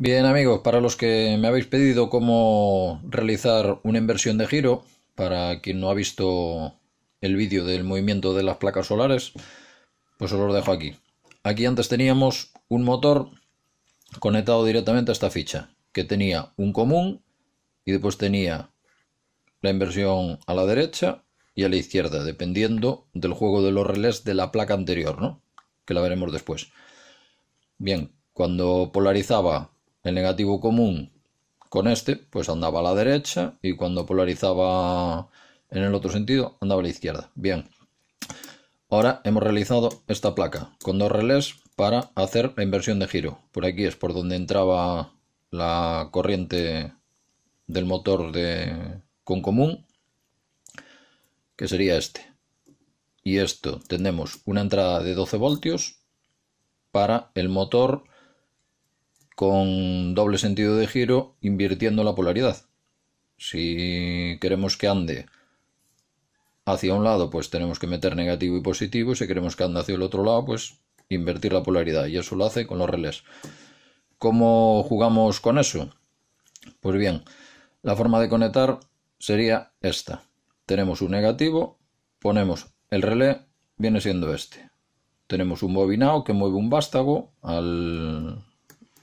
Bien amigos, para los que me habéis pedido cómo realizar una inversión de giro, para quien no ha visto el vídeo del movimiento de las placas solares, pues os lo dejo aquí. Aquí antes teníamos un motor conectado directamente a esta ficha, que tenía un común y después tenía la inversión a la derecha y a la izquierda, dependiendo del juego de los relés de la placa anterior, ¿no? que la veremos después. Bien, cuando polarizaba el negativo común con este, pues andaba a la derecha y cuando polarizaba en el otro sentido, andaba a la izquierda. Bien. Ahora hemos realizado esta placa con dos relés para hacer la inversión de giro. Por aquí es por donde entraba la corriente del motor de, con común, que sería este. Y esto tenemos una entrada de 12 voltios para el motor con doble sentido de giro invirtiendo la polaridad. Si queremos que ande hacia un lado, pues tenemos que meter negativo y positivo. Si queremos que ande hacia el otro lado, pues invertir la polaridad. Y eso lo hace con los relés. ¿Cómo jugamos con eso? Pues bien, la forma de conectar sería esta. Tenemos un negativo, ponemos el relé, viene siendo este. Tenemos un bobinado que mueve un vástago al,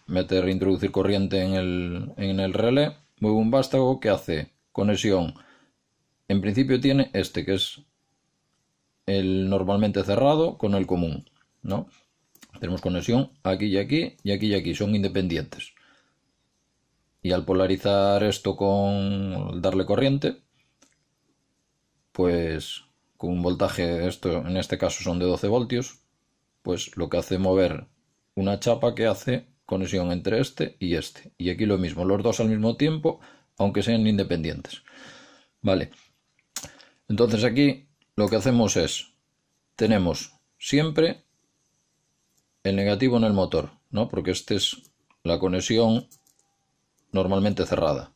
meter, e introducir corriente en el, en el relé, mueve un vástago que hace conexión. En principio tiene este, que es el normalmente cerrado con el común, ¿no? Tenemos conexión aquí y aquí, y aquí y aquí, son independientes. Y al polarizar esto con darle corriente, pues con un voltaje, esto en este caso son de 12 voltios, pues lo que hace mover una chapa que hace conexión entre este y este. Y aquí lo mismo, los dos al mismo tiempo, aunque sean independientes. Vale. Entonces aquí lo que hacemos es, tenemos siempre el negativo en el motor, ¿no? Porque esta es la conexión normalmente cerrada.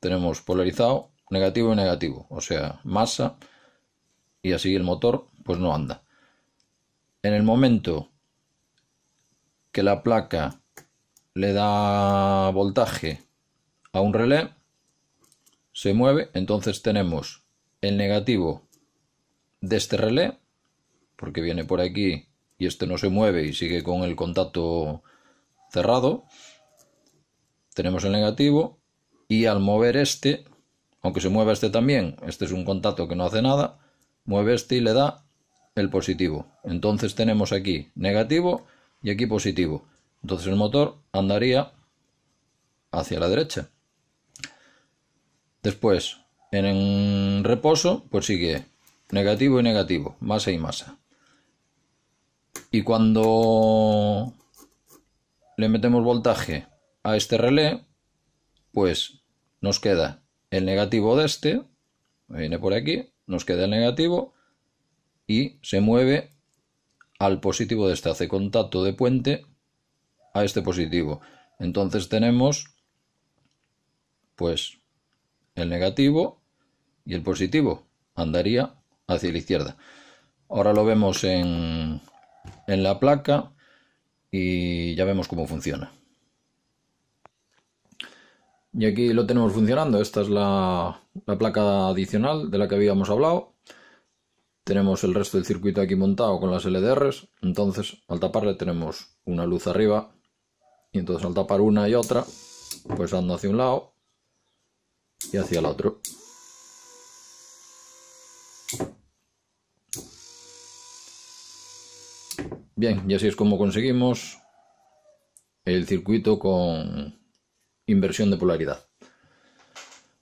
Tenemos polarizado, negativo y negativo, o sea, masa, y así el motor pues no anda. En el momento que la placa le da voltaje a un relé, se mueve, entonces tenemos el negativo de este relé, porque viene por aquí y este no se mueve y sigue con el contacto cerrado, tenemos el negativo y al mover este, aunque se mueva este también, este es un contacto que no hace nada, mueve este y le da el positivo. Entonces tenemos aquí negativo y aquí positivo. Entonces el motor andaría hacia la derecha. Después, en reposo, pues sigue negativo y negativo, masa y masa. Y cuando le metemos voltaje a este relé, pues nos queda el negativo de este, viene por aquí, nos queda el negativo y se mueve al positivo de este, hace contacto de puente a este positivo. Entonces tenemos pues el negativo y el positivo andaría hacia la izquierda. Ahora lo vemos en, en la placa y ya vemos cómo funciona. Y aquí lo tenemos funcionando. Esta es la, la, placa adicional de la que habíamos hablado. Tenemos el resto del circuito aquí montado con las LDRs. Entonces, al taparle tenemos una luz arriba y entonces al tapar una y otra, pues ando hacia un lado y hacia el otro. Bien, y así es como conseguimos el circuito con inversión de polaridad.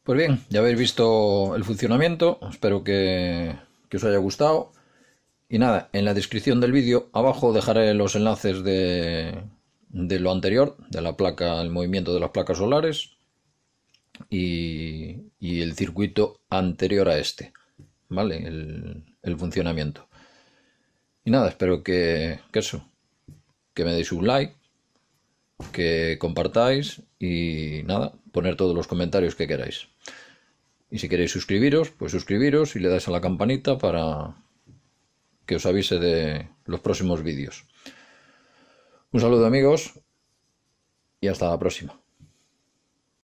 Pues bien, ya habéis visto el funcionamiento, espero que, que os haya gustado. Y nada, en la descripción del vídeo abajo dejaré los enlaces de, de lo anterior, de la placa, el movimiento de las placas solares y, el circuito anterior a este, ¿vale? El, funcionamiento. Y nada, espero que, que, eso, que me deis un like, que compartáis y nada, poner todos los comentarios que queráis. Y si queréis suscribiros, pues suscribiros y le dais a la campanita para que os avise de los próximos vídeos. Un saludo amigos y hasta la próxima.